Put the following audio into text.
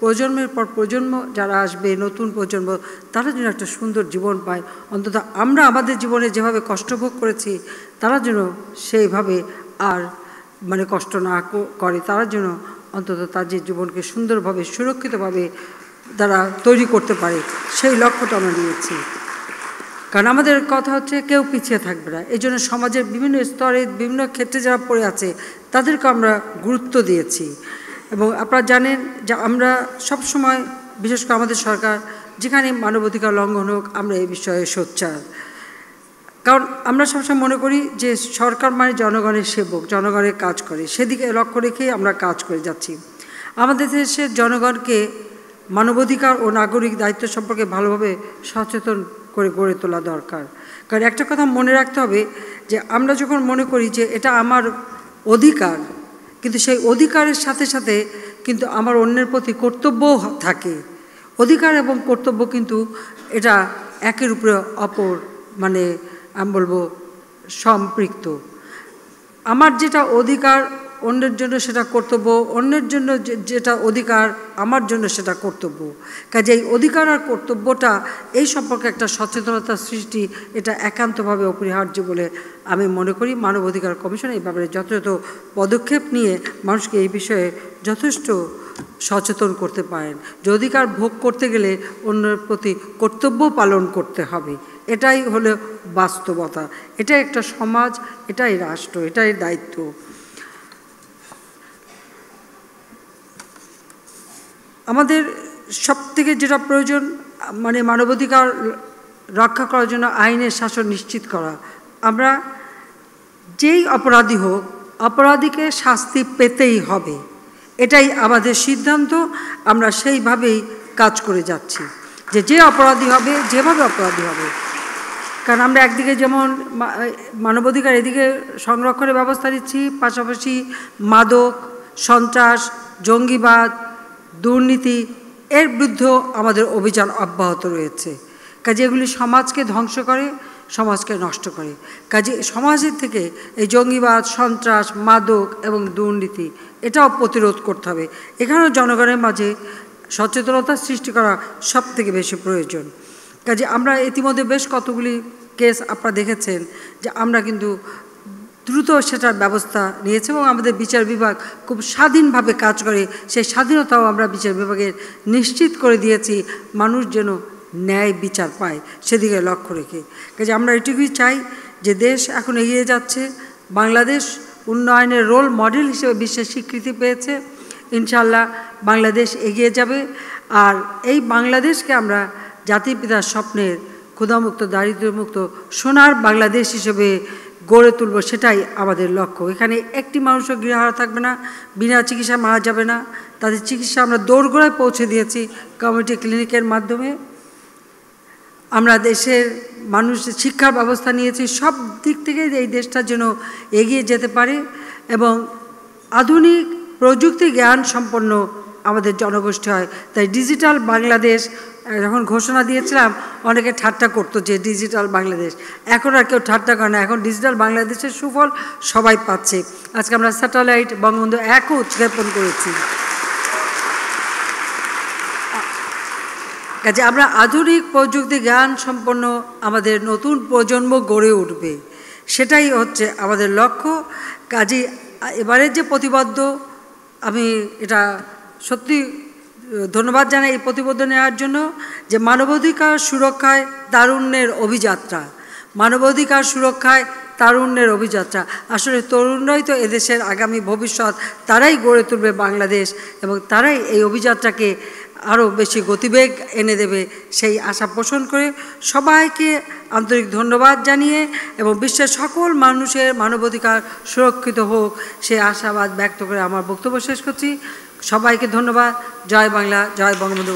প্রজন্মের পর প্রজন্ম যারা আসবে নতুন প্রজন্ম তারা যেন একটা সুন্দর জীবন পায় অন্তত আমরা আমাদের জীবনে যেভাবে কষ্ট ভোগ করেছি তারা যেন সেইভাবে আর মানে কষ্ট না করে তারা যেন অন্তত তাদের জীবনকে সুন্দরভাবে সুরক্ষিতভাবে তারা তৈরি করতে পারে সেই লক্ষ্যটা আমরা নিয়েছি কারণ আমাদের কথা হচ্ছে কেউ পিছিয়ে থাকবে না এই জন্য সমাজের বিভিন্ন স্তরে বিভিন্ন ক্ষেত্রে যারা পড়ে আছে তাদেরকে আমরা গুরুত্ব দিয়েছি এবং আপনারা জানেন যে আমরা সব সময় বিশেষ করে আমাদের সরকার যেখানে মানবাধিকার লঙ্ঘন হোক আমরা এই বিষয়ে সোচ্চার কারণ আমরা সবসময় মনে করি যে সরকার মানে জনগণের সেবক জনগণের কাজ করে সেদিকে লক্ষ্য রেখেই আমরা কাজ করে যাচ্ছি আমাদের দেশের জনগণকে মানবাধিকার ও নাগরিক দায়িত্ব সম্পর্কে ভালোভাবে সচেতন করে গড়ে তোলা দরকার কারণ একটা কথা মনে রাখতে হবে যে আমরা যখন মনে করি যে এটা আমার অধিকার কিন্তু সেই অধিকারের সাথে সাথে কিন্তু আমার অন্যের প্রতি কর্তব্যও থাকে অধিকার এবং কর্তব্য কিন্তু এটা একের উপরে অপর মানে আমি বলবো সম্পৃক্ত আমার যেটা অধিকার অন্যের জন্য সেটা কর্তব্য অন্যের জন্য যেটা অধিকার আমার জন্য সেটা কর্তব্য কাজে এই অধিকার আর কর্তব্যটা এই সম্পর্কে একটা সচেতনতা সৃষ্টি এটা একান্তভাবে অপরিহার্য বলে আমি মনে করি মানব অধিকার কমিশন এই ব্যাপারে যথাযথ পদক্ষেপ নিয়ে মানুষকে এই বিষয়ে যথেষ্ট সচেতন করতে পারেন যে অধিকার ভোগ করতে গেলে অন্যের প্রতি কর্তব্য পালন করতে হবে এটাই হলো বাস্তবতা এটা একটা সমাজ এটাই রাষ্ট্র এটাই দায়িত্ব আমাদের সব থেকে যেটা প্রয়োজন মানে মানবাধিকার রক্ষা করার জন্য আইনের শাসন নিশ্চিত করা আমরা যেই অপরাধী হোক অপরাধীকে শাস্তি পেতেই হবে এটাই আমাদের সিদ্ধান্ত আমরা সেইভাবেই কাজ করে যাচ্ছি যে যে অপরাধী হবে যেভাবে অপরাধী হবে কারণ আমরা একদিকে যেমন মানবাধিকার এদিকে সংরক্ষণের ব্যবস্থা নিচ্ছি পাশাপাশি মাদক সন্ত্রাস জঙ্গিবাদ দুর্নীতি এর বিরুদ্ধেও আমাদের অভিযান অব্যাহত রয়েছে কাজে এগুলি সমাজকে ধ্বংস করে সমাজকে নষ্ট করে কাজে সমাজের থেকে এই জঙ্গিবাদ সন্ত্রাস মাদক এবং দুর্নীতি এটাও প্রতিরোধ করতে হবে এখানেও জনগণের মাঝে সচেতনতা সৃষ্টি করা সব থেকে বেশি প্রয়োজন কাজে আমরা ইতিমধ্যে বেশ কতগুলি কেস আপনারা দেখেছেন যে আমরা কিন্তু দ্রুত সেটার ব্যবস্থা নিয়েছে এবং আমাদের বিচার বিভাগ খুব স্বাধীনভাবে কাজ করে সেই স্বাধীনতাও আমরা বিচার বিভাগের নিশ্চিত করে দিয়েছি মানুষ যেন ন্যায় বিচার পায় সেদিকে লক্ষ্য রেখে কাজে আমরা এটুকুই চাই যে দেশ এখন এগিয়ে যাচ্ছে বাংলাদেশ উন্নয়নের রোল মডেল হিসেবে বিশ্বের স্বীকৃতি পেয়েছে ইনশাল্লাহ বাংলাদেশ এগিয়ে যাবে আর এই বাংলাদেশকে আমরা জাতির পিতার স্বপ্নের ক্ষুধামুক্ত দারিদ্র্যমুক্ত সোনার বাংলাদেশ হিসেবে গড়ে তুলব সেটাই আমাদের লক্ষ্য এখানে একটি মানুষও গৃহহারা থাকবে না বিনা চিকিৎসা মারা যাবে না তাদের চিকিৎসা আমরা দোরগোড়ায় পৌঁছে দিয়েছি কমিউনিটি ক্লিনিকের মাধ্যমে আমরা দেশের মানুষ শিক্ষার ব্যবস্থা নিয়েছি সব দিক থেকে এই দেশটার জন্য এগিয়ে যেতে পারে এবং আধুনিক প্রযুক্তি জ্ঞান সম্পন্ন আমাদের জনগোষ্ঠী হয় তাই ডিজিটাল বাংলাদেশ যখন ঘোষণা দিয়েছিলাম অনেকে ঠাট্টা করতো যে ডিজিটাল বাংলাদেশ এখন আর কেউ ঠাট্টা করে না এখন ডিজিটাল বাংলাদেশের সুফল সবাই পাচ্ছে আজকে আমরা স্যাটেলাইট বঙ্গবন্ধু একও উৎক্ষেপণ করেছি কাজে আমরা আধুনিক প্রযুক্তি জ্ঞান সম্পন্ন আমাদের নতুন প্রজন্ম গড়ে উঠবে সেটাই হচ্ছে আমাদের লক্ষ্য কাজে এবারের যে প্রতিবদ্ধ আমি এটা সত্যি ধন্যবাদ জানাই এই প্রতিবেদন নেওয়ার জন্য যে মানবাধিকার সুরক্ষায় তারুণ্যের অভিযাত্রা মানবাধিকার সুরক্ষায় তারুণ্যের অভিযাত্রা আসলে তরুণরাই তো এদেশের আগামী ভবিষ্যৎ তারাই গড়ে তুলবে বাংলাদেশ এবং তারাই এই অভিযাত্রাকে আরও বেশি গতিবেগ এনে দেবে সেই আশা পোষণ করে সবাইকে আন্তরিক ধন্যবাদ জানিয়ে এবং বিশ্বের সকল মানুষের মানবাধিকার সুরক্ষিত হোক সে আশাবাদ ব্যক্ত করে আমার বক্তব্য শেষ করছি সবাইকে ধন্যবাদ জয় বাংলা জয় বঙ্গবন্ধু